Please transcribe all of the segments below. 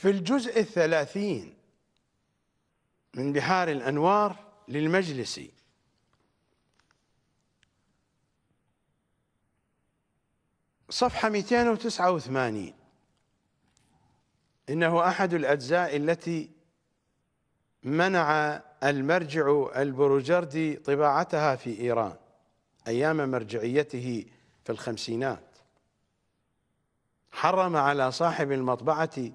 في الجزء الثلاثين من بحار الأنوار للمجلس صفحة 289 إنه أحد الأجزاء التي منع المرجع البروجردي طباعتها في إيران أيام مرجعيته في الخمسينات حرم على صاحب المطبعة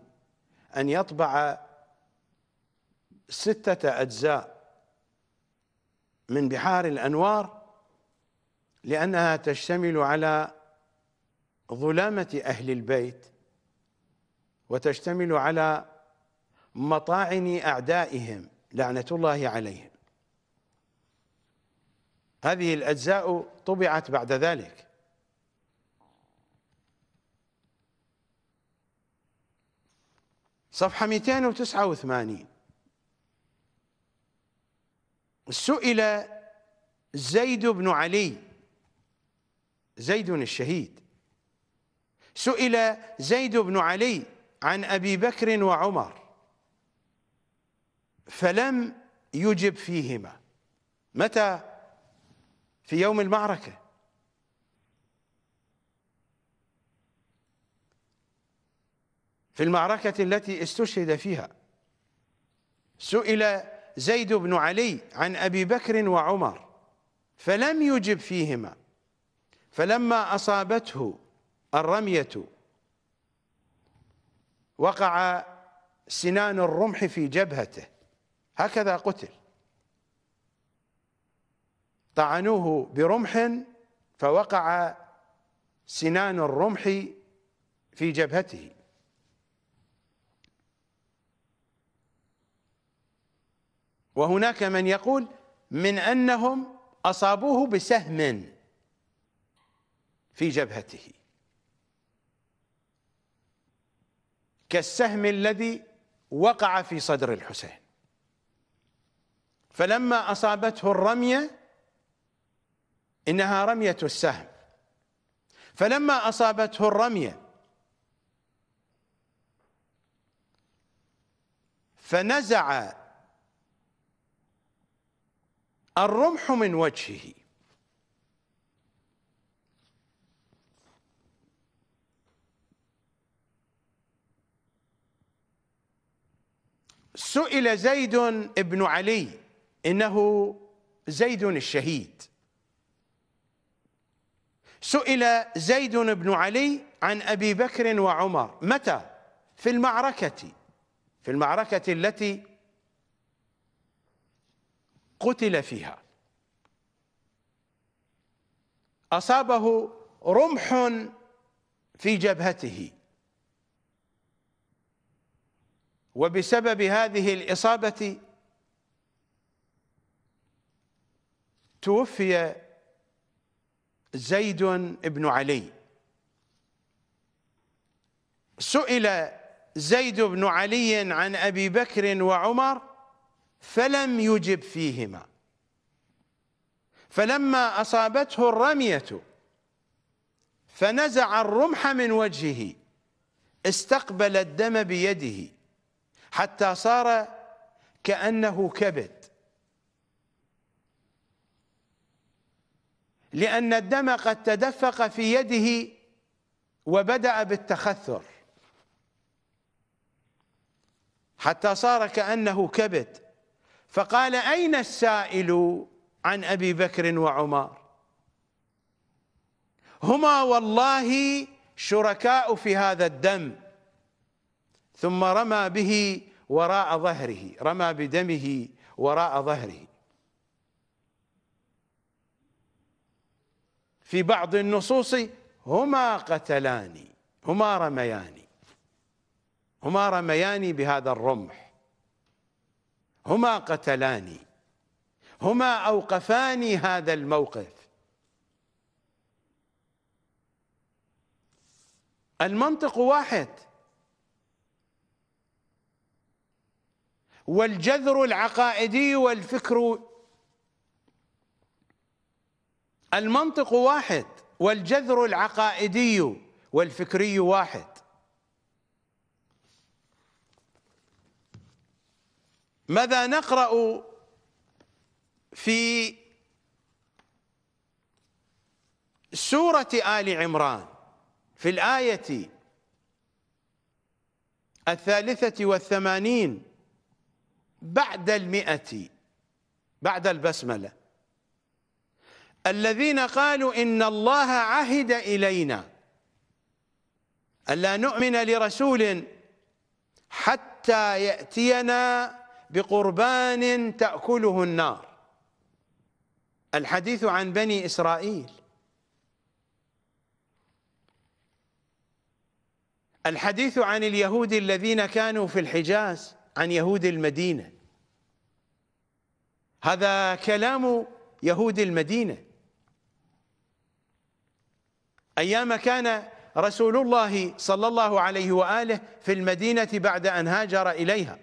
أن يطبع ستة أجزاء من بحار الأنوار لأنها تشتمل على ظلامة أهل البيت وتشتمل على مطاعن أعدائهم لعنة الله عليهم هذه الأجزاء طبعت بعد ذلك صفحة 289 سئل زيد بن علي زيد الشهيد سئل زيد بن علي عن أبي بكر وعمر فلم يجب فيهما متى في يوم المعركة في المعركة التي استشهد فيها سئل زيد بن علي عن أبي بكر وعمر فلم يجب فيهما فلما أصابته الرمية وقع سنان الرمح في جبهته هكذا قتل طعنوه برمح فوقع سنان الرمح في جبهته وهناك من يقول من أنهم أصابوه بسهم في جبهته كالسهم الذي وقع في صدر الحسين فلما أصابته الرمية إنها رمية السهم فلما أصابته الرمية فنزع الرمح من وجهه سئل زيد بن علي انه زيد الشهيد سئل زيد بن علي عن ابي بكر وعمر متى في المعركه في المعركه التي قتل فيها أصابه رمح في جبهته وبسبب هذه الإصابة توفي زيد بن علي سئل زيد بن علي عن أبي بكر وعمر فلم يجب فيهما فلما أصابته الرمية فنزع الرمح من وجهه استقبل الدم بيده حتى صار كأنه كبد لأن الدم قد تدفق في يده وبدأ بالتخثر حتى صار كأنه كبد فقال أين السائل عن أبي بكر وعمر هما والله شركاء في هذا الدم ثم رمى به وراء ظهره رمى بدمه وراء ظهره في بعض النصوص هما قتلاني هما رمياني هما رمياني بهذا الرمح هما قتلاني هما أوقفاني هذا الموقف المنطق واحد والجذر العقائدي والفكر المنطق واحد والجذر العقائدي والفكري واحد ماذا نقرأ في سورة آل عمران في الآية الثالثة والثمانين بعد المئة بعد البسملة الذين قالوا إن الله عهد إلينا ألا نؤمن لرسول حتى يأتينا بقربان تأكله النار الحديث عن بني إسرائيل الحديث عن اليهود الذين كانوا في الحجاز عن يهود المدينة هذا كلام يهود المدينة أيام كان رسول الله صلى الله عليه وآله في المدينة بعد أن هاجر إليها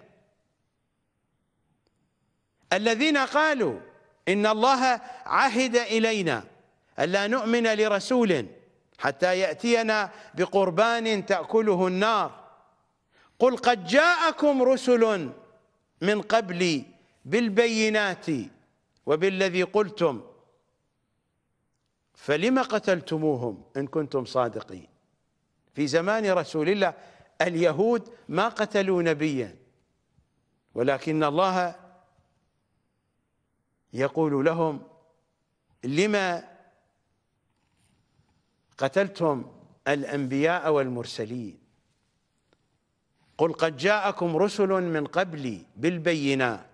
الذين قالوا إن الله عهد إلينا ألا نؤمن لرسول حتى يأتينا بقربان تأكله النار قل قد جاءكم رسل من قبلي بالبينات وبالذي قلتم فلم قتلتموهم إن كنتم صادقين في زمان رسول الله اليهود ما قتلوا نبيا ولكن الله يقول لهم لما قتلتم الأنبياء والمرسلين قل قد جاءكم رسل من قبلي بالبينات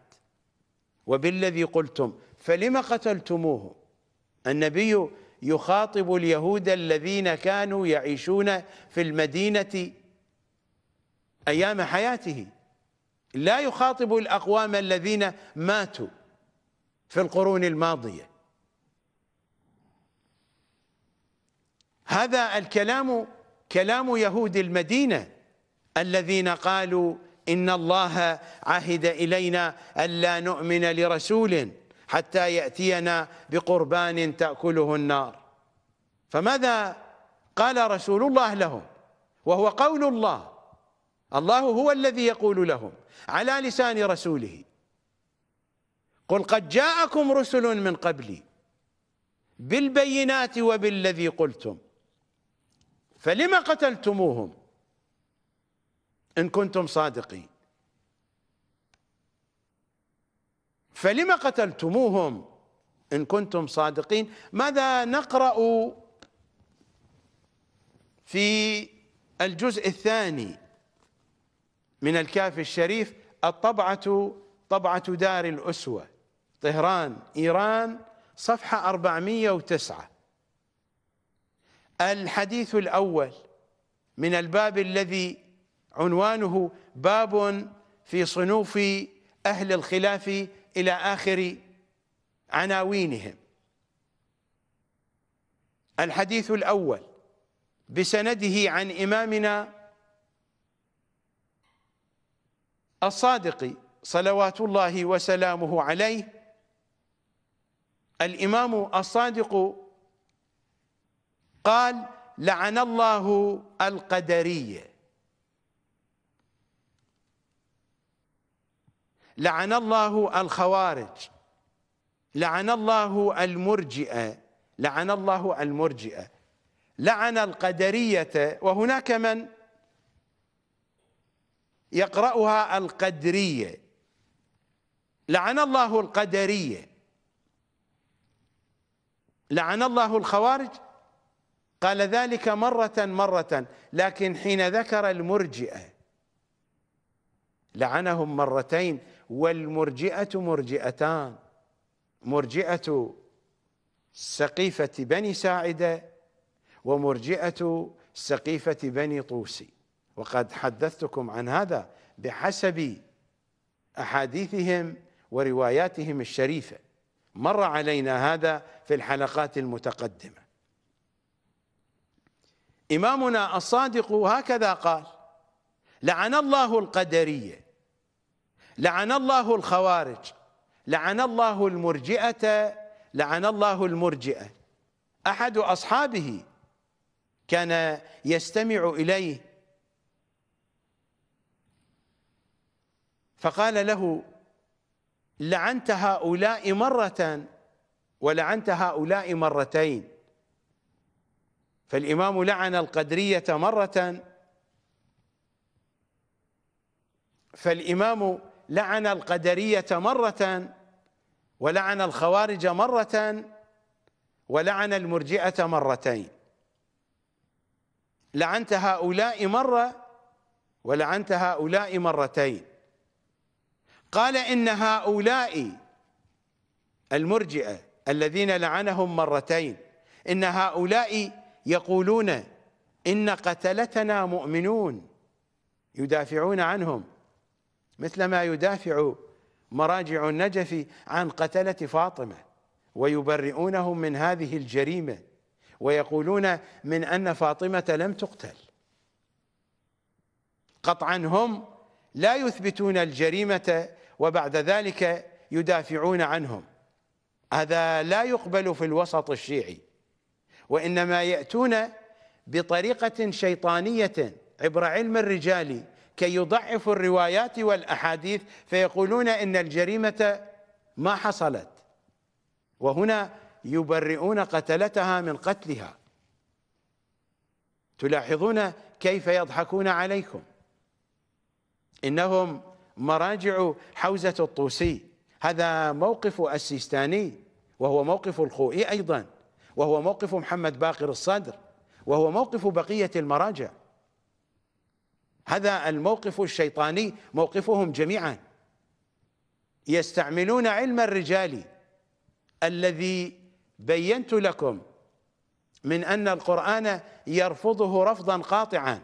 وبالذي قلتم فلم قتلتموهم النبي يخاطب اليهود الذين كانوا يعيشون في المدينة أيام حياته لا يخاطب الأقوام الذين ماتوا في القرون الماضيه هذا الكلام كلام يهود المدينه الذين قالوا ان الله عهد الينا الا نؤمن لرسول حتى ياتينا بقربان تاكله النار فماذا قال رسول الله لهم وهو قول الله الله هو الذي يقول لهم على لسان رسوله قل قد جاءكم رسل من قبلي بالبينات وبالذي قلتم فلم قتلتموهم إن كنتم صادقين فلم قتلتموهم إن كنتم صادقين ماذا نقرأ في الجزء الثاني من الكاف الشريف الطبعة طبعة دار الأسوة طهران إيران صفحة 409 الحديث الأول من الباب الذي عنوانه باب في صنوف أهل الخلاف إلى آخر عناوينهم الحديث الأول بسنده عن إمامنا الصادق صلوات الله وسلامه عليه الإمام الصادق قال لعن الله القدرية لعن الله الخوارج لعن الله المرجئة لعن الله المرجئة لعن القدرية وهناك من يقرأها القدرية لعن الله القدرية لعن الله الخوارج قال ذلك مرة مرة لكن حين ذكر المرجئة لعنهم مرتين والمرجئة مرجئتان مرجئة سقيفة بني ساعدة ومرجئة سقيفة بني طوسي وقد حدثتكم عن هذا بحسب أحاديثهم ورواياتهم الشريفه مر علينا هذا في الحلقات المتقدمة إمامنا الصادق هكذا قال لعن الله القدرية لعن الله الخوارج لعن الله المرجئة لعن الله المرجئة أحد أصحابه كان يستمع إليه فقال له لعنت هؤلاء مرة ولعنت هؤلاء مرتين فالإمام لعن القدرية مرة فالإمام لعن القدرية مرة ولعن الخوارج مرة ولعن المرجئة مرتين لعنت هؤلاء مرة ولعنت هؤلاء مرتين قال إن هؤلاء المرجئة الذين لعنهم مرتين إن هؤلاء يقولون إن قتلتنا مؤمنون يدافعون عنهم مثل ما يدافع مراجع النجف عن قتلة فاطمة ويبرئونهم من هذه الجريمة ويقولون من أن فاطمة لم تقتل قطعا هم لا يثبتون الجريمة وبعد ذلك يدافعون عنهم هذا لا يقبل في الوسط الشيعي وإنما يأتون بطريقة شيطانية عبر علم الرجال كي يضعفوا الروايات والأحاديث فيقولون إن الجريمة ما حصلت وهنا يبرئون قتلتها من قتلها تلاحظون كيف يضحكون عليكم إنهم مراجع حوزة الطوسي هذا موقف السيستاني وهو موقف الخوئي أيضا وهو موقف محمد باقر الصدر وهو موقف بقية المراجع هذا الموقف الشيطاني موقفهم جميعا يستعملون علم الرجال الذي بينت لكم من أن القرآن يرفضه رفضا قاطعا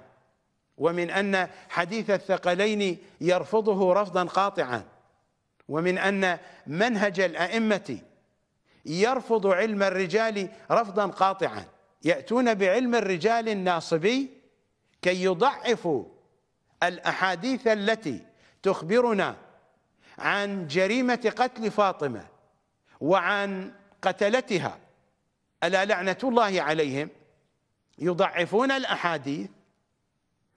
ومن أن حديث الثقلين يرفضه رفضا قاطعا ومن أن منهج الأئمة يرفض علم الرجال رفضا قاطعا يأتون بعلم الرجال الناصبي كي يضعفوا الأحاديث التي تخبرنا عن جريمة قتل فاطمة وعن قتلتها ألا لعنة الله عليهم يضعفون الأحاديث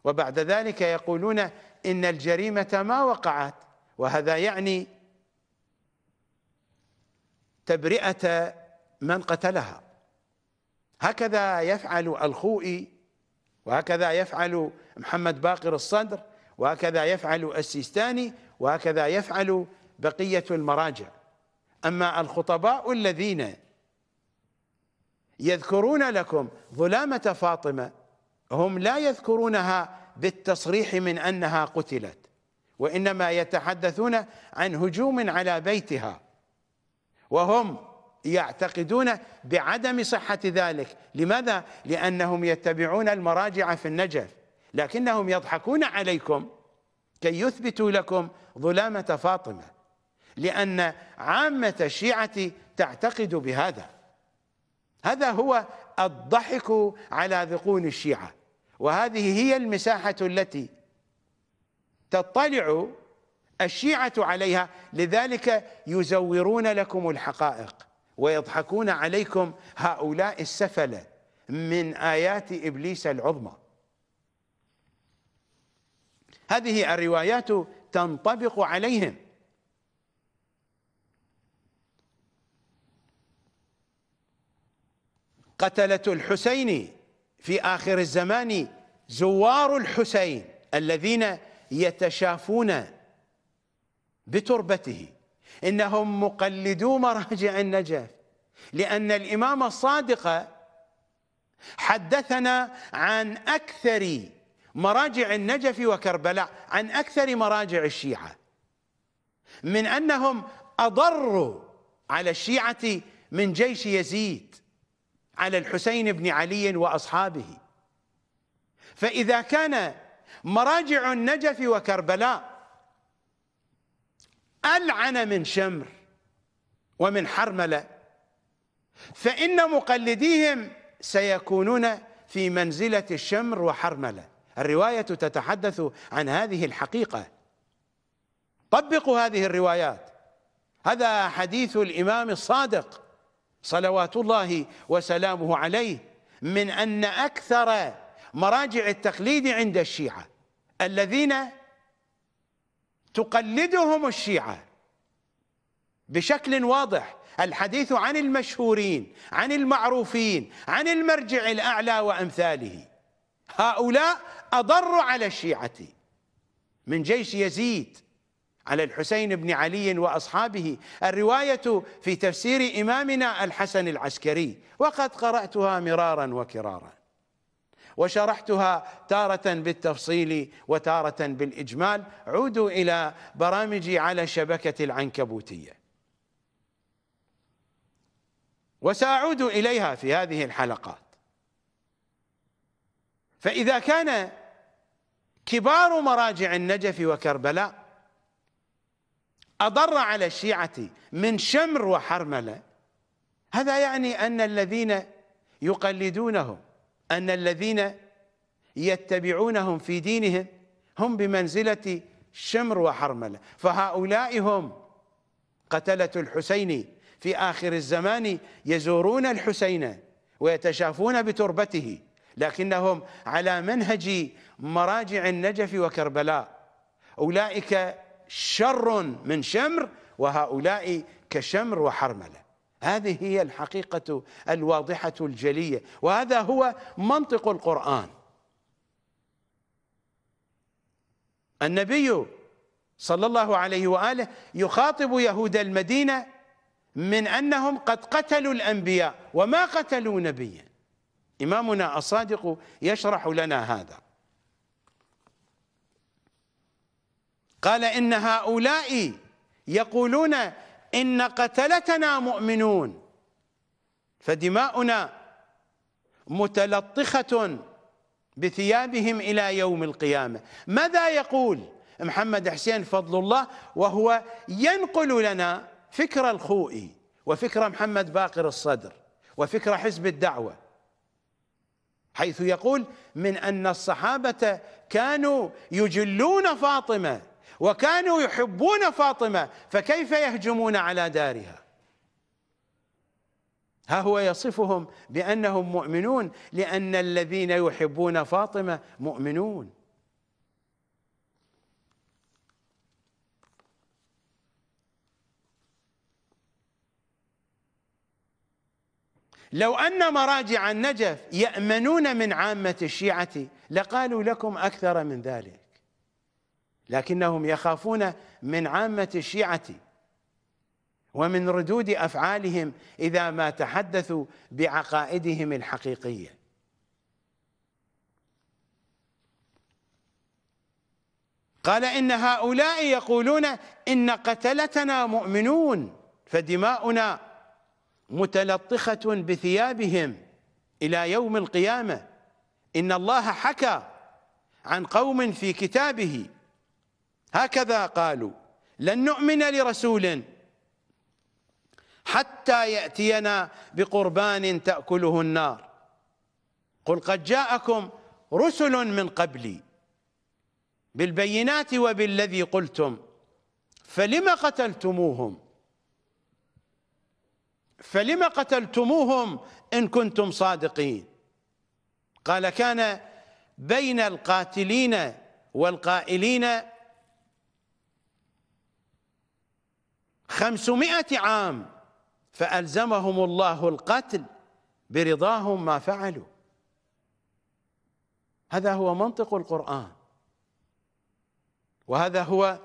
وبعد ذلك يقولون إن الجريمة ما وقعت وهذا يعني تبرئة من قتلها هكذا يفعل الخوئي وهكذا يفعل محمد باقر الصدر وهكذا يفعل السيستاني وهكذا يفعل بقية المراجع أما الخطباء الذين يذكرون لكم ظلامة فاطمة هم لا يذكرونها بالتصريح من انها قتلت وانما يتحدثون عن هجوم على بيتها وهم يعتقدون بعدم صحه ذلك لماذا لانهم يتبعون المراجع في النجف لكنهم يضحكون عليكم كي يثبتوا لكم ظلامه فاطمه لان عامه الشيعه تعتقد بهذا هذا هو الضحك على ذقون الشيعه وهذه هي المساحة التي تطلع الشيعة عليها لذلك يزورون لكم الحقائق ويضحكون عليكم هؤلاء السفلة من آيات إبليس العظمى هذه الروايات تنطبق عليهم قتلة الحسيني في آخر الزمان زوار الحسين الذين يتشافون بتربته إنهم مقلدو مراجع النجف لأن الإمام الصادق حدثنا عن أكثر مراجع النجف وكربلاء عن أكثر مراجع الشيعة من أنهم أضروا على الشيعة من جيش يزيد على الحسين بن علي واصحابه فاذا كان مراجع النجف وكربلاء العن من شمر ومن حرمله فان مقلديهم سيكونون في منزله الشمر وحرمله الروايه تتحدث عن هذه الحقيقه طبقوا هذه الروايات هذا حديث الامام الصادق صلوات الله وسلامه عليه من أن أكثر مراجع التقليد عند الشيعة الذين تقلدهم الشيعة بشكل واضح الحديث عن المشهورين عن المعروفين عن المرجع الأعلى وأمثاله هؤلاء أضر على الشيعة من جيش يزيد على الحسين بن علي واصحابه الروايه في تفسير امامنا الحسن العسكري وقد قراتها مرارا وكرارا وشرحتها تاره بالتفصيل وتاره بالاجمال عودوا الى برامجي على شبكه العنكبوتيه وساعود اليها في هذه الحلقات فاذا كان كبار مراجع النجف وكربلاء أضر على الشيعة من شمر وحرملة هذا يعني أن الذين يقلدونهم أن الذين يتبعونهم في دينهم هم بمنزلة شمر وحرملة فهؤلاء هم قتلة الحسين في آخر الزمان يزورون الحسين ويتشافون بتربته لكنهم على منهج مراجع النجف وكربلاء أولئك شر من شمر وهؤلاء كشمر وحرمله هذه هي الحقيقه الواضحه الجليه وهذا هو منطق القران النبي صلى الله عليه واله يخاطب يهود المدينه من انهم قد قتلوا الانبياء وما قتلوا نبيا امامنا الصادق يشرح لنا هذا قال إن هؤلاء يقولون إن قتلتنا مؤمنون فدماؤنا متلطخة بثيابهم إلى يوم القيامة ماذا يقول محمد حسين فضل الله وهو ينقل لنا فكر الخوئي وفكر محمد باقر الصدر وفكر حزب الدعوة حيث يقول من أن الصحابة كانوا يجلون فاطمة وكانوا يحبون فاطمة فكيف يهجمون على دارها ها هو يصفهم بأنهم مؤمنون لأن الذين يحبون فاطمة مؤمنون لو أن مراجع النجف يأمنون من عامة الشيعة لقالوا لكم أكثر من ذلك لكنهم يخافون من عامة الشيعة ومن ردود أفعالهم إذا ما تحدثوا بعقائدهم الحقيقية قال إن هؤلاء يقولون إن قتلتنا مؤمنون فدماؤنا متلطخة بثيابهم إلى يوم القيامة إن الله حكى عن قوم في كتابه هكذا قالوا لن نؤمن لرسول حتى يأتينا بقربان تأكله النار قل قد جاءكم رسل من قبلي بالبينات وبالذي قلتم فلم قتلتموهم فلم قتلتموهم إن كنتم صادقين قال كان بين القاتلين والقائلين خمسمائة عام فألزمهم الله القتل برضاهم ما فعلوا هذا هو منطق القرآن وهذا هو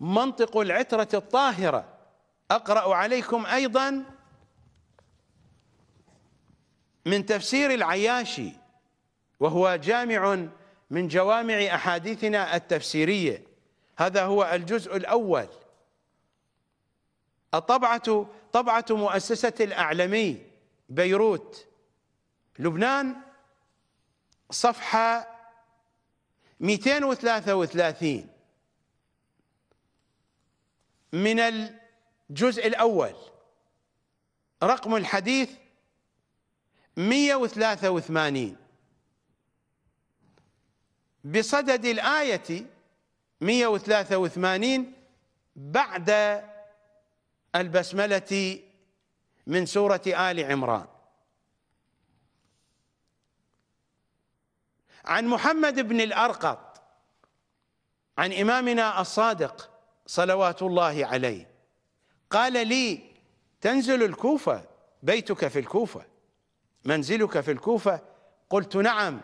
منطق العترة الطاهرة أقرأ عليكم أيضا من تفسير العياشي وهو جامع من جوامع أحاديثنا التفسيرية هذا هو الجزء الأول الطبعة طبعة مؤسسة الأعلمي بيروت لبنان صفحة 233 من الجزء الأول رقم الحديث 183 بصدد الآية 183 بعد البسملة من سورة آل عمران عن محمد بن الأرقط عن إمامنا الصادق صلوات الله عليه قال لي تنزل الكوفة بيتك في الكوفة منزلك في الكوفة قلت نعم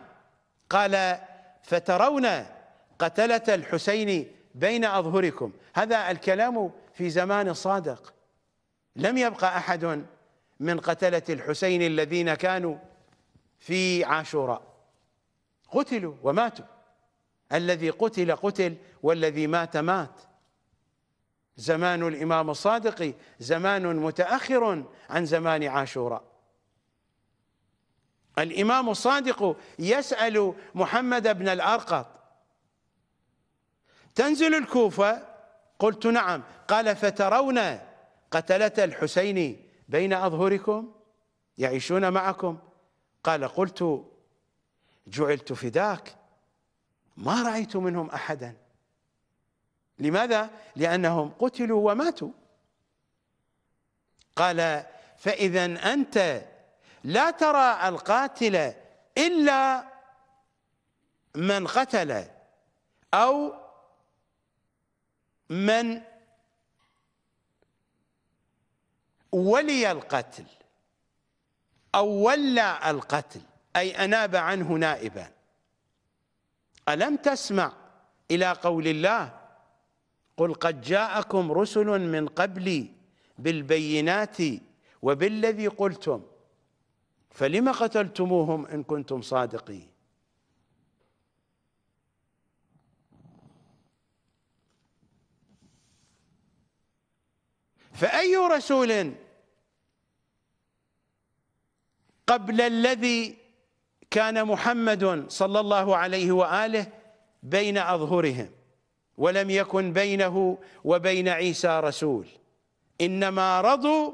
قال فترون قتلة الحسين بين أظهركم هذا الكلام في زمان الصادق لم يبقى أحد من قتلة الحسين الذين كانوا في عاشوراء قتلوا وماتوا الذي قتل قتل والذي مات مات زمان الإمام الصادق زمان متأخر عن زمان عاشوراء الإمام الصادق يسأل محمد بن الأرقط تنزل الكوفة قلت نعم قال فترون قتلة الحسين بين أظهركم يعيشون معكم قال قلت جعلت فداك ما رأيت منهم أحدا لماذا؟ لأنهم قتلوا وماتوا قال فإذا أنت لا ترى القاتل إلا من قتل أو من ولي القتل أو ولى القتل أي أناب عنه نائبا ألم تسمع إلى قول الله قل قد جاءكم رسل من قبلي بالبينات وبالذي قلتم فلم قتلتموهم إن كنتم صادقين فأي رسول قبل الذي كان محمد صلى الله عليه واله بين اظهرهم ولم يكن بينه وبين عيسى رسول انما رضوا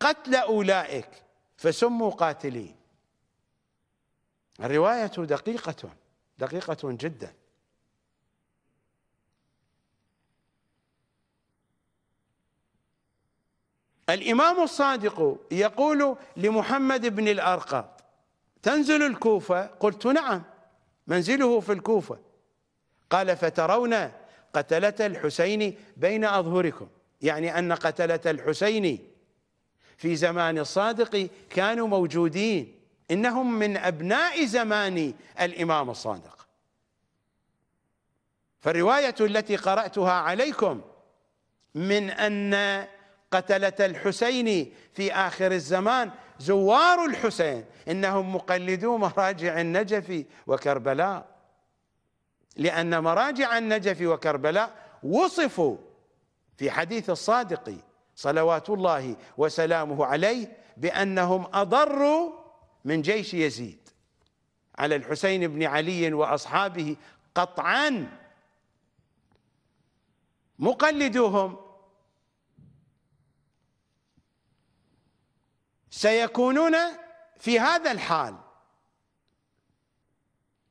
قتل اولئك فسموا قاتلين الروايه دقيقه دقيقه جدا الإمام الصادق يقول لمحمد بن الأرقط تنزل الكوفة قلت نعم منزله في الكوفة قال فترون قتلة الحسين بين أظهركم يعني أن قتلة الحسين في زمان الصادق كانوا موجودين إنهم من أبناء زمان الإمام الصادق فالرواية التي قرأتها عليكم من أن قتلة الحسين في آخر الزمان زوار الحسين إنهم مقلدو مراجع النجف وكربلاء لأن مراجع النجف وكربلاء وصفوا في حديث الصادق صلوات الله وسلامه عليه بأنهم أضروا من جيش يزيد على الحسين بن علي وأصحابه قطعا مقلدوهم سيكونون في هذا الحال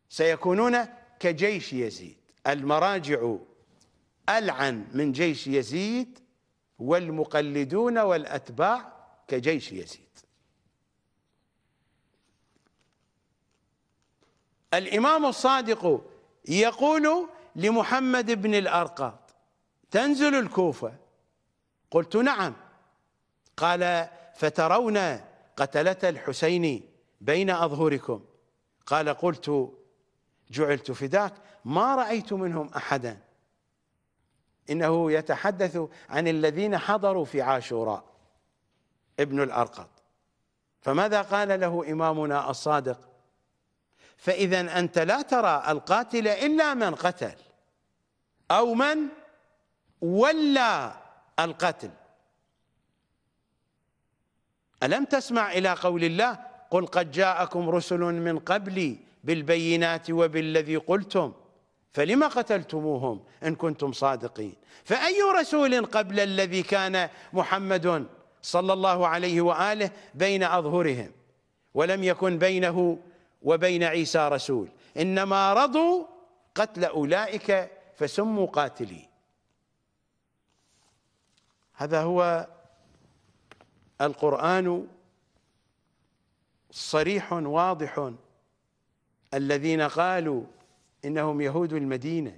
سيكونون كجيش يزيد المراجع ألعن من جيش يزيد والمقلدون والأتباع كجيش يزيد الإمام الصادق يقول لمحمد بن الأرقاط تنزل الكوفة قلت نعم قال فترون قتلة الحسين بين أظهركم قال قلت جعلت فداك ما رأيت منهم أحدا إنه يتحدث عن الذين حضروا في عاشوراء ابن الأرقط فماذا قال له إمامنا الصادق فإذا أنت لا ترى القاتل إلا من قتل أو من ولى القتل ألم تسمع إلى قول الله قل قد جاءكم رسل من قبلي بالبينات وبالذي قلتم فلما قتلتموهم إن كنتم صادقين فأي رسول قبل الذي كان محمد صلى الله عليه وآله بين أظهرهم ولم يكن بينه وبين عيسى رسول إنما رضوا قتل أولئك فسموا قاتلين هذا هو القرآن صريح واضح الذين قالوا إنهم يهود المدينة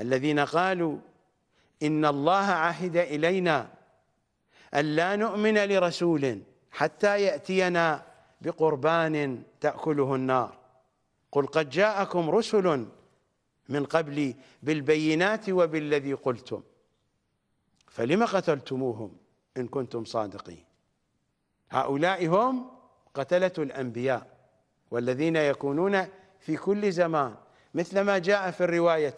الذين قالوا إن الله عهد إلينا ألا نؤمن لرسول حتى يأتينا بقربان تأكله النار قل قد جاءكم رسل من قبلي بالبينات وبالذي قلتم فلم قتلتموهم إن كنتم صادقين هؤلاء هم قتلة الأنبياء والذين يكونون في كل زمان مثل ما جاء في الرواية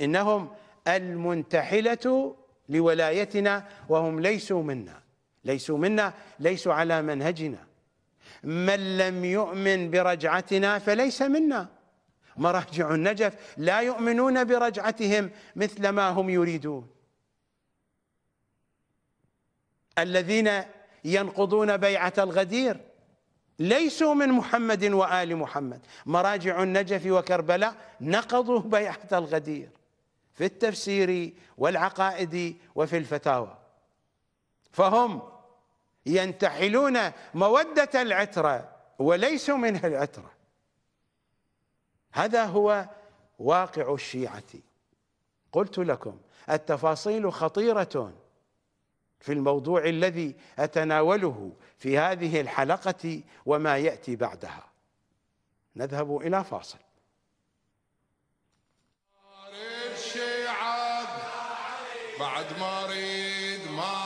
إنهم المنتحلة لولايتنا وهم ليسوا منا ليسوا منا ليسوا على منهجنا من لم يؤمن برجعتنا فليس منا مراجع النجف لا يؤمنون برجعتهم مثل ما هم يريدون الذين ينقضون بيعة الغدير ليسوا من محمد وآل محمد مراجع النجف وكربلاء نقضوا بيعة الغدير في التفسير والعقائد وفي الفتاوى فهم ينتحلون مودة العترة وليسوا منها العترة هذا هو واقع الشيعة قلت لكم التفاصيل خطيرة في الموضوع الذي أتناوله في هذه الحلقة وما يأتي بعدها نذهب إلى فاصل بعد ما اريد ما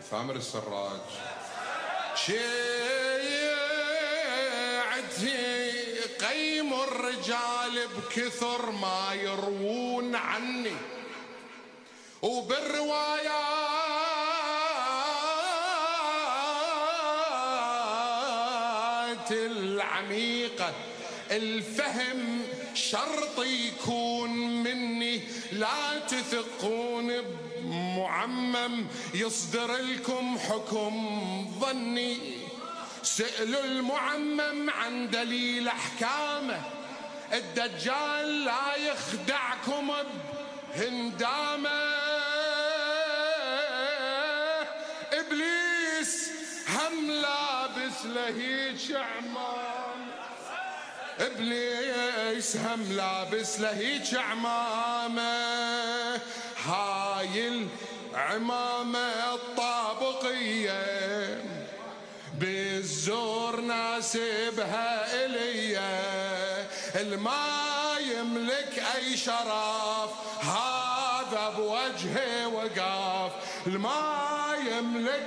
ثامر السراج شيعتي قيم الرجال بكثر ما يروون عني وبالروايات العميقة الفهم شرط يكون مني لا تثقون بمعمم يصدر لكم حكم ظني سألوا المعمم عن دليل أحكامه الدجال لا يخدعكم بهندامه ملابس لهيج عمام ابليس هم لابس لهيج عمامه هاي العمامه الطابقيه بالزور ناسبها الي الما يملك اي شرف هذا بوجهه وقاف الما يملك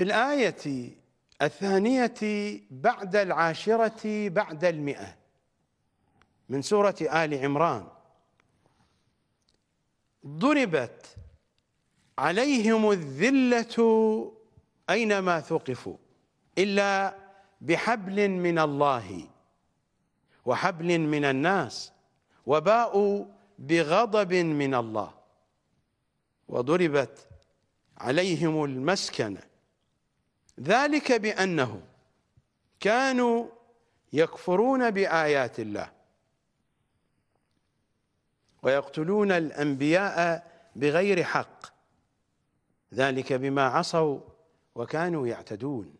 في الآية الثانية بعد العاشرة بعد المئة من سورة آل عمران ضربت عليهم الذلة أينما ثقفوا إلا بحبل من الله وحبل من الناس وباءوا بغضب من الله وضربت عليهم المسكنه ذلك بأنه كانوا يكفرون بآيات الله ويقتلون الأنبياء بغير حق ذلك بما عصوا وكانوا يعتدون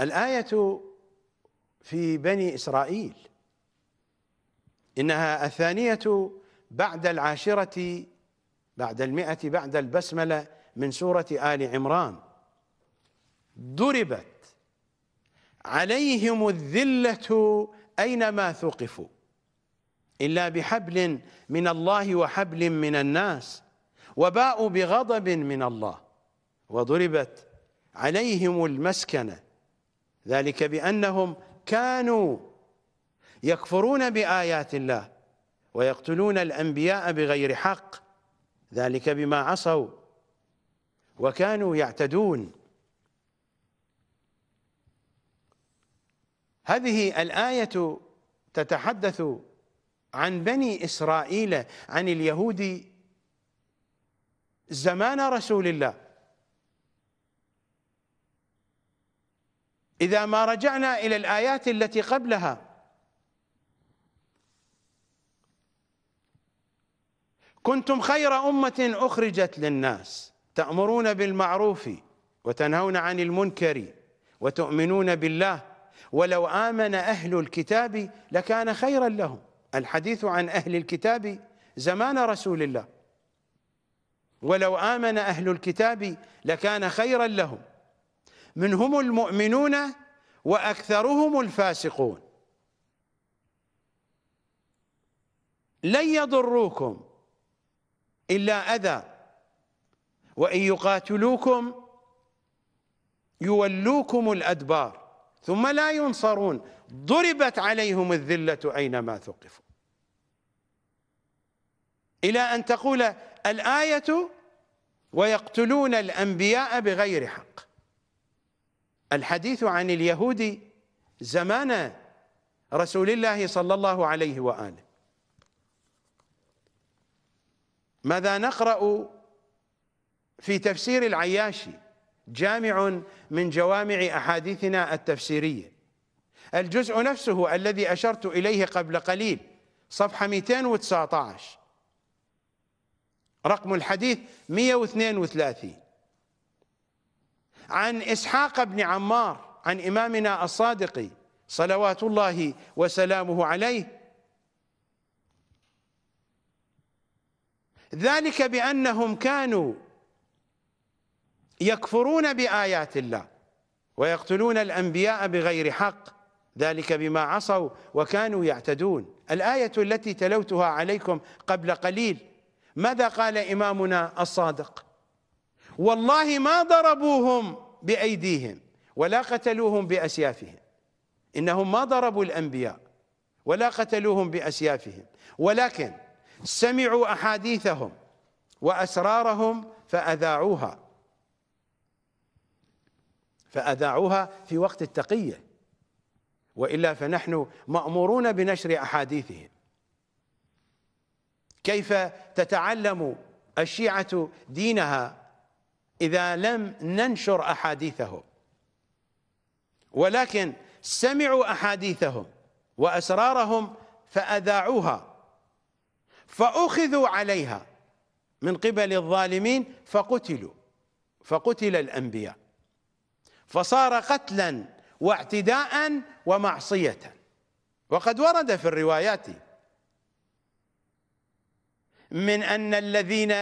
الآية في بني إسرائيل إنها الثانية بعد العاشرة بعد المئة بعد البسملة من سورة آل عمران ضربت عليهم الذلة أينما ثقفوا إلا بحبل من الله وحبل من الناس وباءوا بغضب من الله وضربت عليهم المسكنة ذلك بأنهم كانوا يكفرون بآيات الله ويقتلون الأنبياء بغير حق ذلك بما عصوا وكانوا يعتدون هذه الآية تتحدث عن بني إسرائيل عن اليهود زمان رسول الله إذا ما رجعنا إلى الآيات التي قبلها كنتم خير أمة أخرجت للناس تأمرون بالمعروف وتنهون عن المنكر وتؤمنون بالله ولو آمن أهل الكتاب لكان خيرا لهم الحديث عن أهل الكتاب زمان رسول الله ولو آمن أهل الكتاب لكان خيرا لهم منهم المؤمنون وأكثرهم الفاسقون لن يضروكم إلا أذى وإن يقاتلوكم يولوكم الأدبار ثم لا ينصرون ضربت عليهم الذلة أينما ثقفوا إلى أن تقول الآية ويقتلون الأنبياء بغير حق الحديث عن اليهود زمان رسول الله صلى الله عليه وآله ماذا نقرأ في تفسير العياشي جامع من جوامع أحاديثنا التفسيرية الجزء نفسه الذي أشرت إليه قبل قليل صفحة 219 رقم الحديث 132 عن إسحاق بن عمار عن إمامنا الصادق صلوات الله وسلامه عليه ذلك بأنهم كانوا يكفرون بآيات الله ويقتلون الأنبياء بغير حق ذلك بما عصوا وكانوا يعتدون الآية التي تلوتها عليكم قبل قليل ماذا قال إمامنا الصادق والله ما ضربوهم بأيديهم ولا قتلوهم بأسيافهم إنهم ما ضربوا الأنبياء ولا قتلوهم بأسيافهم ولكن سمعوا أحاديثهم وأسرارهم فأذاعوها فأذاعوها في وقت التقية وإلا فنحن مأمورون بنشر أحاديثهم كيف تتعلم الشيعة دينها إذا لم ننشر أحاديثهم ولكن سمعوا أحاديثهم وأسرارهم فأذاعوها فأخذوا عليها من قبل الظالمين فقتلوا فقتل الأنبياء فصار قتلا واعتداء ومعصية وقد ورد في الروايات من أن الذين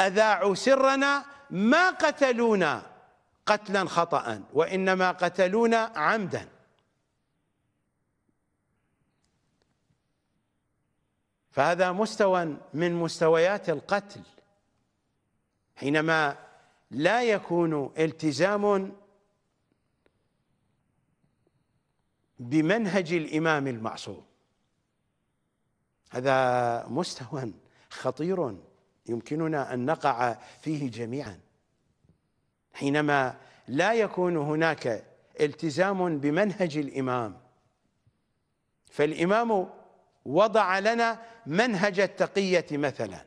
أذاعوا سرنا ما قتلونا قتلا خطأ وإنما قتلونا عمدا فهذا مستوى من مستويات القتل حينما لا يكون التزام بمنهج الامام المعصوم هذا مستوى خطير يمكننا ان نقع فيه جميعا حينما لا يكون هناك التزام بمنهج الامام فالامام وضع لنا منهج التقيه مثلا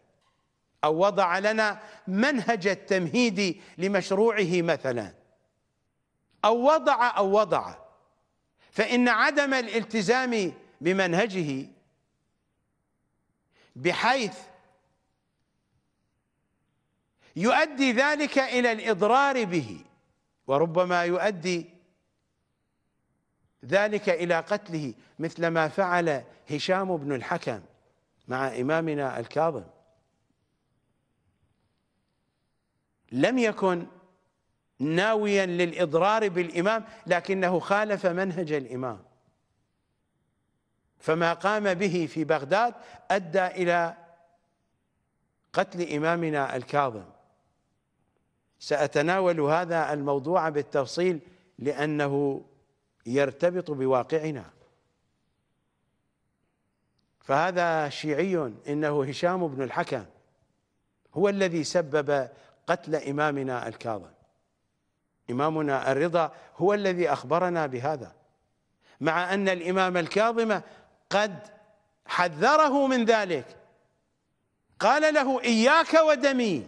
او وضع لنا منهج التمهيد لمشروعه مثلا او وضع او وضع فإن عدم الالتزام بمنهجه بحيث يؤدي ذلك إلى الإضرار به وربما يؤدي ذلك إلى قتله مثل ما فعل هشام بن الحكم مع إمامنا الكاظم لم يكن ناويا للإضرار بالإمام لكنه خالف منهج الإمام فما قام به في بغداد أدى إلى قتل إمامنا الكاظم سأتناول هذا الموضوع بالتفصيل لأنه يرتبط بواقعنا فهذا شيعي إنه هشام بن الحكم هو الذي سبب قتل إمامنا الكاظم إمامنا الرضا هو الذي أخبرنا بهذا مع أن الإمام الكاظم قد حذره من ذلك قال له إياك ودمي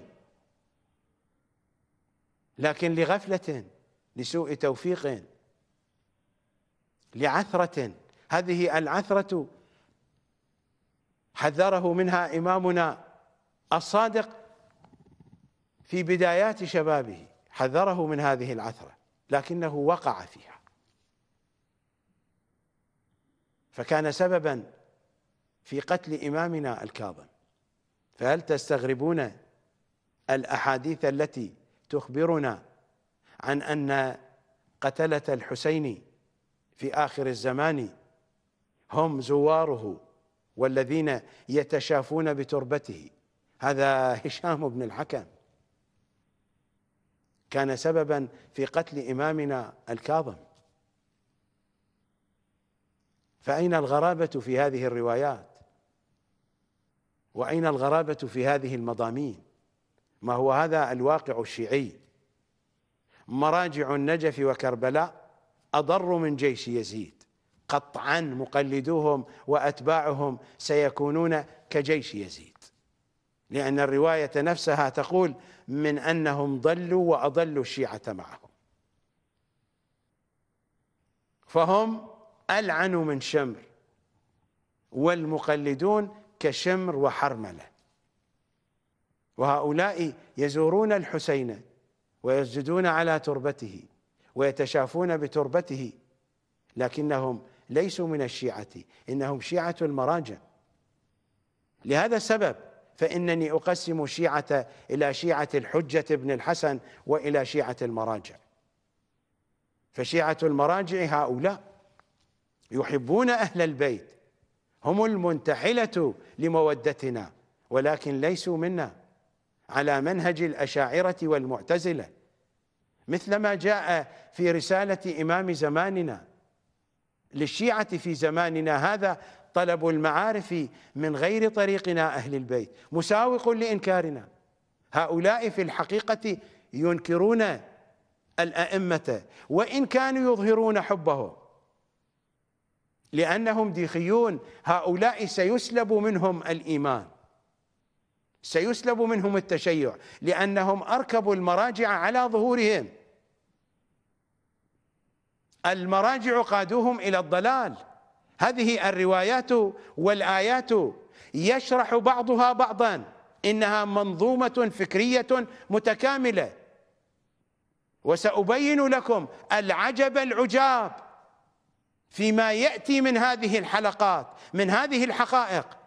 لكن لغفلة لسوء توفيق لعثرة هذه العثرة حذره منها إمامنا الصادق في بدايات شبابه حذره من هذه العثرة لكنه وقع فيها فكان سببا في قتل إمامنا الكاظم فهل تستغربون الأحاديث التي تخبرنا عن أن قتلة الحسين في آخر الزمان هم زواره والذين يتشافون بتربته هذا هشام بن الحكم كان سببا في قتل إمامنا الكاظم فأين الغرابة في هذه الروايات وأين الغرابة في هذه المضامين ما هو هذا الواقع الشيعي مراجع النجف وكربلاء أضر من جيش يزيد قطعا مقلدوهم وأتباعهم سيكونون كجيش يزيد لأن الرواية نفسها تقول من أنهم ضلوا وأضلوا الشيعة معهم فهم ألعنوا من شمر والمقلدون كشمر وحرملة وهؤلاء يزورون الحسين ويسجدون على تربته ويتشافون بتربته لكنهم ليسوا من الشيعة إنهم شيعة المراجع لهذا السبب فإنني أقسم شيعة إلى شيعة الحجة بن الحسن وإلى شيعة المراجع فشيعة المراجع هؤلاء يحبون أهل البيت هم المنتحلة لمودتنا ولكن ليسوا منا على منهج الأشاعرة والمعتزلة مثل ما جاء في رسالة إمام زماننا للشيعة في زماننا هذا طلب المعارف من غير طريقنا أهل البيت مساوق لإنكارنا هؤلاء في الحقيقة ينكرون الأئمة وإن كانوا يظهرون حبهم لأنهم ديخيون هؤلاء سيسلب منهم الإيمان سيسلب منهم التشيع لأنهم أركبوا المراجع على ظهورهم المراجع قادوهم إلى الضلال هذه الروايات والايات يشرح بعضها بعضا انها منظومه فكريه متكامله وسابين لكم العجب العجاب فيما ياتي من هذه الحلقات من هذه الحقائق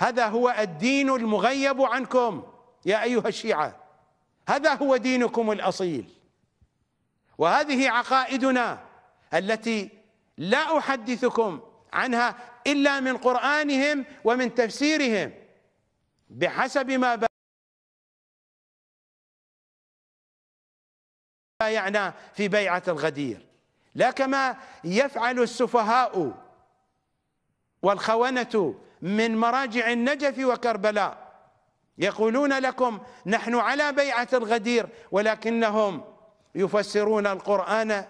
هذا هو الدين المغيب عنكم يا ايها الشيعه هذا هو دينكم الاصيل وهذه عقائدنا التي لا احدثكم عنها إلا من قرآنهم ومن تفسيرهم بحسب ما بايعنا في بيعة الغدير لا كما يفعل السفهاء والخونة من مراجع النجف وكربلاء يقولون لكم نحن على بيعة الغدير ولكنهم يفسرون القرآن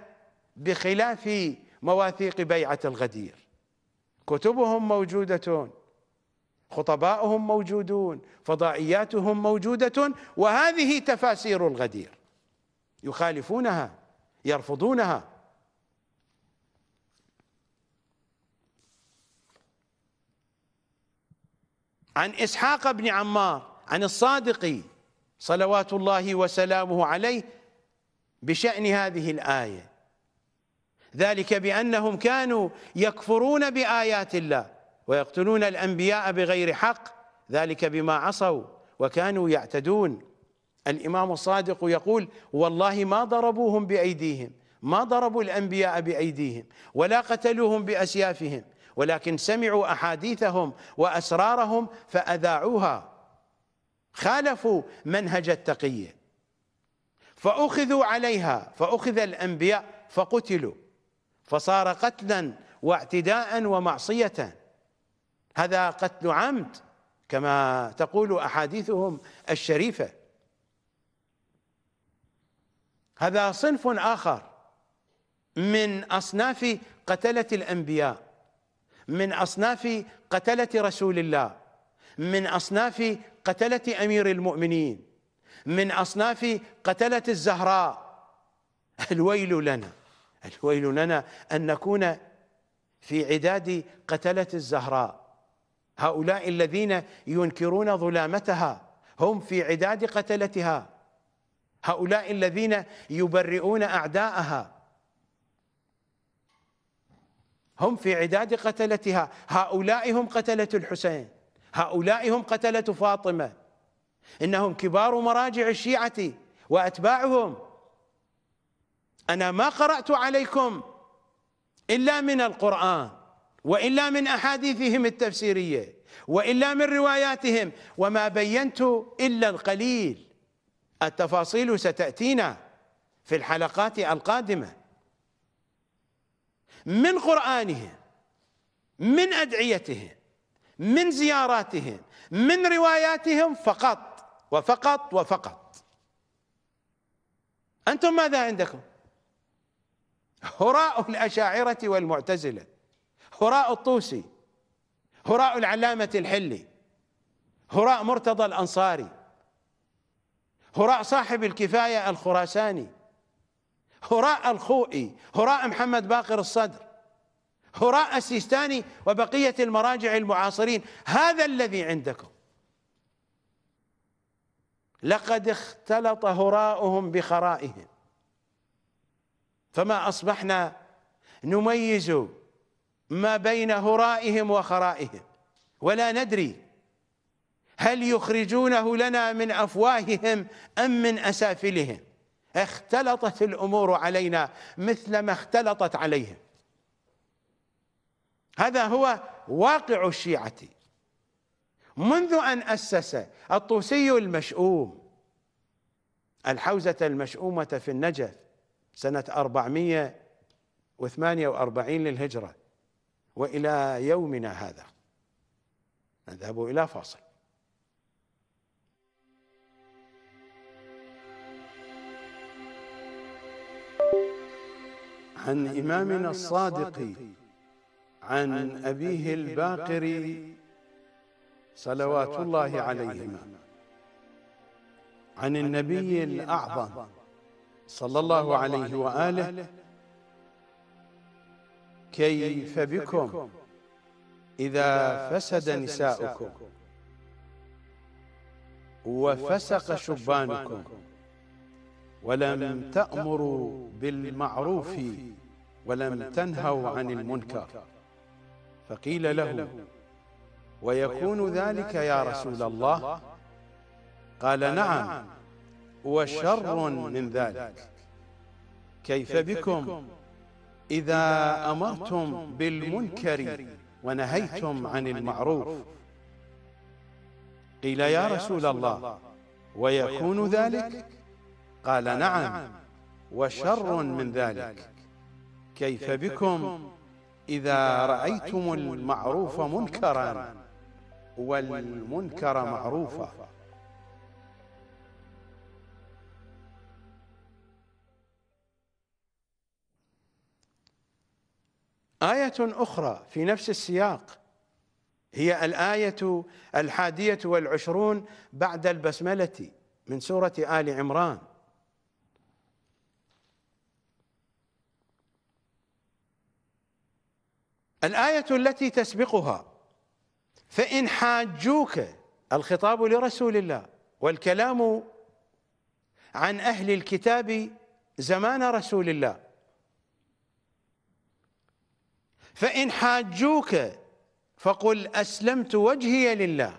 بخلاف مواثيق بيعة الغدير كتبهم موجودة خطباؤهم موجودون فضائياتهم موجودة وهذه تفاسير الغدير يخالفونها يرفضونها عن إسحاق بن عمار عن الصادق صلوات الله وسلامه عليه بشأن هذه الآية ذلك بأنهم كانوا يكفرون بآيات الله ويقتلون الأنبياء بغير حق ذلك بما عصوا وكانوا يعتدون الإمام الصادق يقول والله ما ضربوهم بأيديهم ما ضربوا الأنبياء بأيديهم ولا قتلوهم بأسيافهم ولكن سمعوا أحاديثهم وأسرارهم فأذاعوها خالفوا منهج التقية فأخذوا عليها فأخذ الأنبياء فقتلوا فصار قتلا واعتداء ومعصية هذا قتل عمد كما تقول أحاديثهم الشريفة هذا صنف آخر من أصناف قتلة الأنبياء من أصناف قتلة رسول الله من أصناف قتلة أمير المؤمنين من أصناف قتلة الزهراء الويل لنا الويل لنا أن نكون في عداد قتلة الزهراء هؤلاء الذين ينكرون ظلامتها هم في عداد قتلتها هؤلاء الذين يبرئون أعداءها هم في عداد قتلتها هؤلاء هم قتلة الحسين هؤلاء هم قتلة فاطمة إنهم كبار مراجع الشيعة وأتباعهم أنا ما قرأت عليكم إلا من القرآن وإلا من أحاديثهم التفسيرية وإلا من رواياتهم وما بينت إلا القليل التفاصيل ستأتينا في الحلقات القادمة من قرآنهم من أدعيتهم من زياراتهم من رواياتهم فقط وفقط وفقط أنتم ماذا عندكم؟ هراء الأشاعرة والمعتزلة هراء الطوسي هراء العلامة الحلي هراء مرتضى الأنصاري هراء صاحب الكفاية الخراساني هراء الخوئي هراء محمد باقر الصدر هراء السيستاني وبقية المراجع المعاصرين هذا الذي عندكم لقد اختلط هراؤهم بخرائهم فما أصبحنا نميز ما بين هرائهم وخرائهم ولا ندري هل يخرجونه لنا من أفواههم أم من أسافلهم اختلطت الأمور علينا مثل ما اختلطت عليهم هذا هو واقع الشيعة منذ أن أسس الطوسي المشؤوم الحوزة المشؤومة في النجف سنة 448 للهجرة وإلى يومنا هذا نذهب إلى فاصل عن إمامنا الصادق عن أبيه الباقر صلوات الله عليهما عن النبي الأعظم صلى الله عليه وآله كيف بكم إذا فسد نساؤكم وفسق شبانكم ولم تأمروا بالمعروف ولم تنهوا عن المنكر فقيل له ويكون ذلك يا رسول الله قال نعم, نعم. وشر من ذلك كيف بكم إذا أمرتم بالمنكر ونهيتم عن المعروف قيل يا رسول الله ويكون ذلك قال نعم, نعم، وشر من ذلك كيف بكم إذا رأيتم المعروف منكرا والمنكر معروفا آية أخرى في نفس السياق هي الآية الحادية والعشرون بعد البسملة من سورة آل عمران الآية التي تسبقها فإن حاجوك الخطاب لرسول الله والكلام عن أهل الكتاب زمان رسول الله فإن حاجوك فقل أسلمت وجهي لله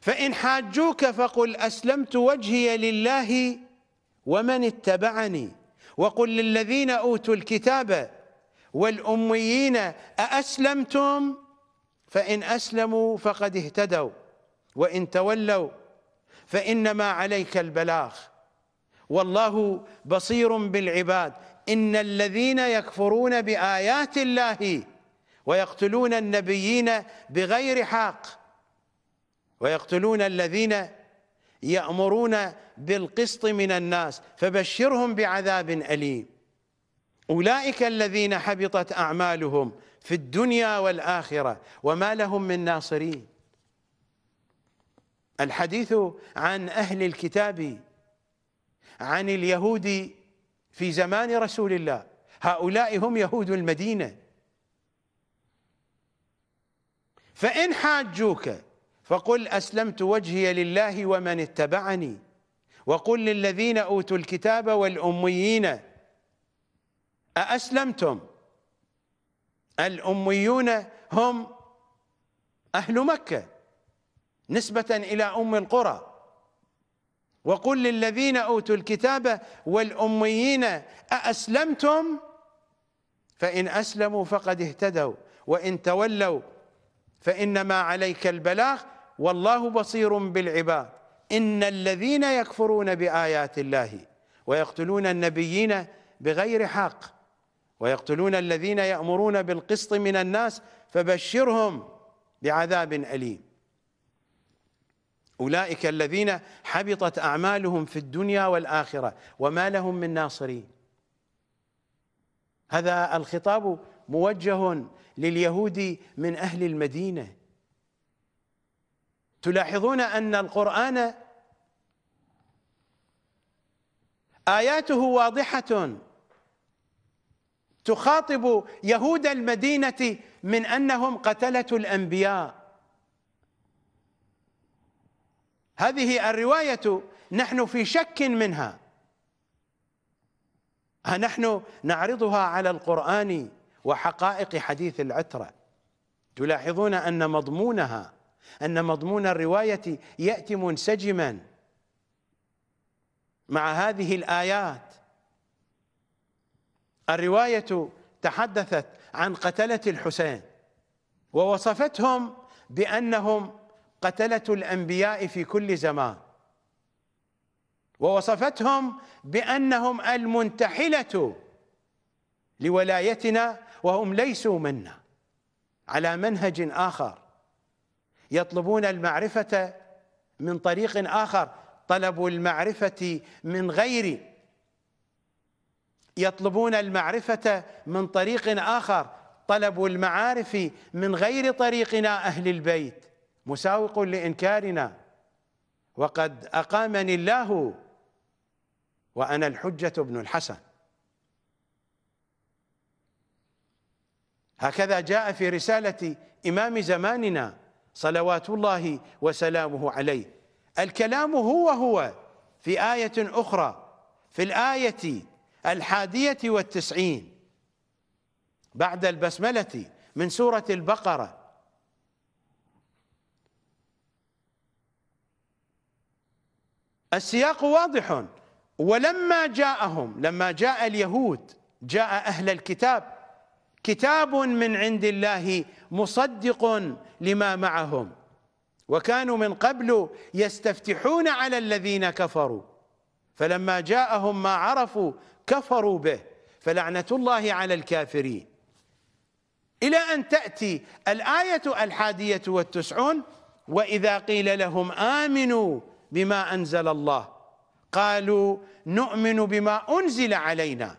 فإن حاجوك فقل أسلمت وجهي لله ومن اتبعني وقل للذين أوتوا الكتاب والأميين أأسلمتم فإن أسلموا فقد اهتدوا وإن تولوا فإنما عليك البلاغ والله بصير بالعباد إن الذين يكفرون بآيات الله ويقتلون النبيين بغير حق ويقتلون الذين يأمرون بالقسط من الناس فبشرهم بعذاب أليم أولئك الذين حبطت أعمالهم في الدنيا والآخرة وما لهم من ناصرين الحديث عن أهل الكتاب عن اليهود في زمان رسول الله هؤلاء هم يهود المدينة فإن حاجوك فقل أسلمت وجهي لله ومن اتبعني وقل للذين أوتوا الكتاب والأميين أأسلمتم الأميون هم أهل مكة نسبة إلى أم القرى وقل للذين أوتوا الكتاب والأميين أأسلمتم فإن أسلموا فقد اهتدوا وإن تولوا فإنما عليك البلاغ والله بصير بالعباد إن الذين يكفرون بآيات الله ويقتلون النبيين بغير حق ويقتلون الذين يأمرون بالقسط من الناس فبشرهم بعذاب أليم أولئك الذين حبطت أعمالهم في الدنيا والآخرة وما لهم من ناصرين هذا الخطاب موجه لليهود من أهل المدينة تلاحظون أن القرآن آياته واضحة تخاطب يهود المدينة من أنهم قتلة الأنبياء هذه الرواية نحن في شك منها نحن نعرضها على القرآن وحقائق حديث العترة تلاحظون أن مضمونها أن مضمون الرواية يأتي منسجما مع هذه الآيات الرواية تحدثت عن قتلة الحسين ووصفتهم بأنهم قتله الانبياء في كل زمان ووصفتهم بانهم المنتحله لولايتنا وهم ليسوا منا على منهج اخر يطلبون المعرفه من طريق اخر طلبوا المعرفه من غير يطلبون المعرفه من طريق اخر طلبوا المعارف من غير طريقنا اهل البيت مساوق لإنكارنا وقد أقامني الله وأنا الحجة ابن الحسن هكذا جاء في رسالة إمام زماننا صلوات الله وسلامه عليه الكلام هو هو في آية أخرى في الآية الحادية والتسعين بعد البسملة من سورة البقرة السياق واضح ولما جاءهم لما جاء اليهود جاء أهل الكتاب كتاب من عند الله مصدق لما معهم وكانوا من قبل يستفتحون على الذين كفروا فلما جاءهم ما عرفوا كفروا به فلعنة الله على الكافرين إلى أن تأتي الآية الحادية والتسعون وإذا قيل لهم آمنوا بما أنزل الله قالوا نؤمن بما أنزل علينا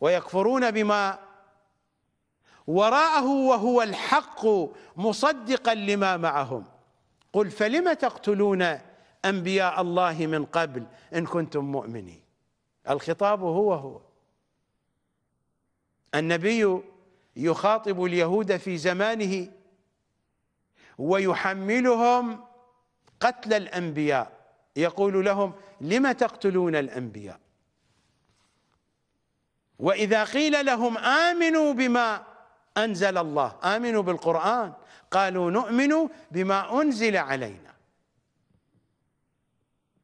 ويكفرون بما وراءه وهو الحق مصدقا لما معهم قل فلم تقتلون أنبياء الله من قبل إن كنتم مؤمنين الخطاب هو هو النبي يخاطب اليهود في زمانه ويحملهم قتل الأنبياء يقول لهم لم تقتلون الأنبياء وإذا قيل لهم آمنوا بما أنزل الله آمنوا بالقرآن قالوا نؤمن بما أنزل علينا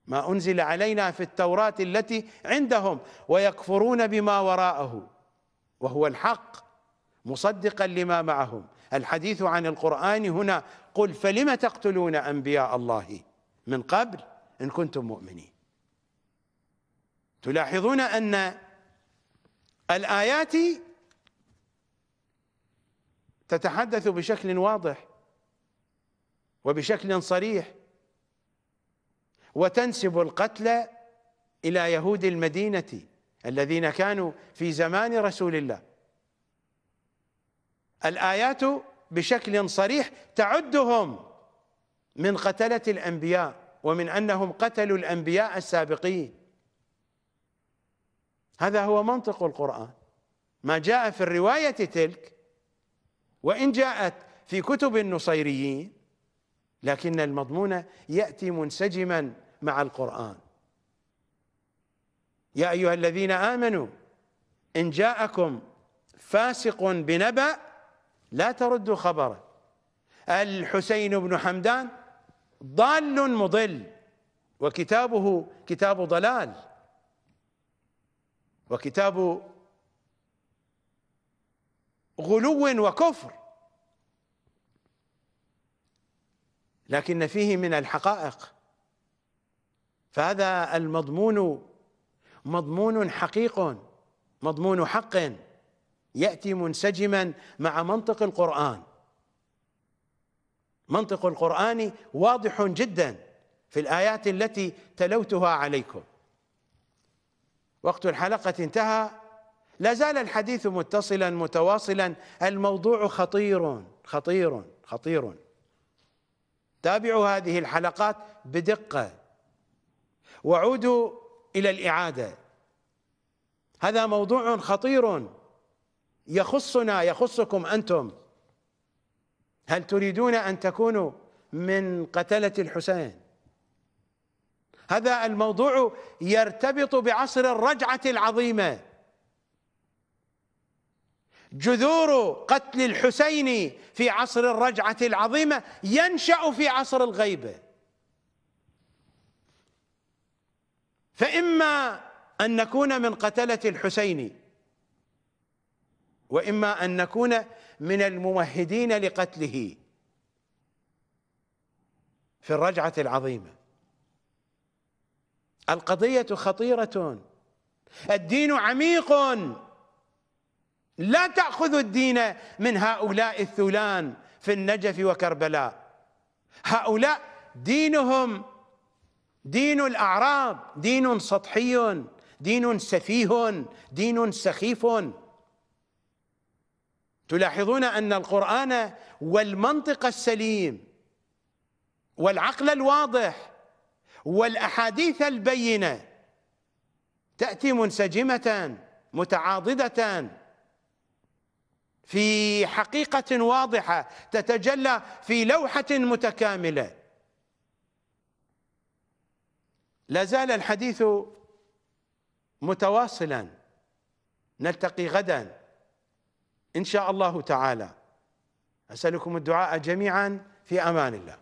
ما أنزل علينا في التوراة التي عندهم ويكفرون بما وراءه وهو الحق مصدقا لما معهم الحديث عن القرآن هنا قل فلم تقتلون أنبياء الله من قبل إن كنتم مؤمنين تلاحظون أن الآيات تتحدث بشكل واضح وبشكل صريح وتنسب القتل إلى يهود المدينة الذين كانوا في زمان رسول الله الآيات بشكل صريح تعدهم من قتلة الأنبياء ومن أنهم قتلوا الأنبياء السابقين هذا هو منطق القرآن ما جاء في الرواية تلك وإن جاءت في كتب النصيريين لكن المضمون يأتي منسجما مع القرآن يا أيها الذين آمنوا إن جاءكم فاسق بنبأ لا تردوا خبره الحسين بن حمدان ضال مضل وكتابه كتاب ضلال وكتاب غلو وكفر لكن فيه من الحقائق فهذا المضمون مضمون حقيق مضمون حق ياتي منسجما مع منطق القران منطق القرآن واضح جدا في الآيات التي تلوتها عليكم وقت الحلقة انتهى لا زال الحديث متصلا متواصلا الموضوع خطير خطير خطير تابعوا هذه الحلقات بدقة وعودوا إلى الإعادة هذا موضوع خطير يخصنا يخصكم أنتم هل تريدون ان تكونوا من قتله الحسين هذا الموضوع يرتبط بعصر الرجعه العظيمه جذور قتل الحسين في عصر الرجعه العظيمه ينشا في عصر الغيبه فاما ان نكون من قتله الحسين واما ان نكون من الممهدين لقتله في الرجعة العظيمة القضية خطيرة الدين عميق لا تأخذ الدين من هؤلاء الثولان في النجف وكربلاء هؤلاء دينهم دين الأعراب دين سطحي دين سفيه دين سخيف تلاحظون أن القرآن والمنطق السليم والعقل الواضح والأحاديث البينة تأتي منسجمة متعاضدة في حقيقة واضحة تتجلى في لوحة متكاملة لا زال الحديث متواصلا نلتقي غدا ان شاء الله تعالى اسالكم الدعاء جميعا في امان الله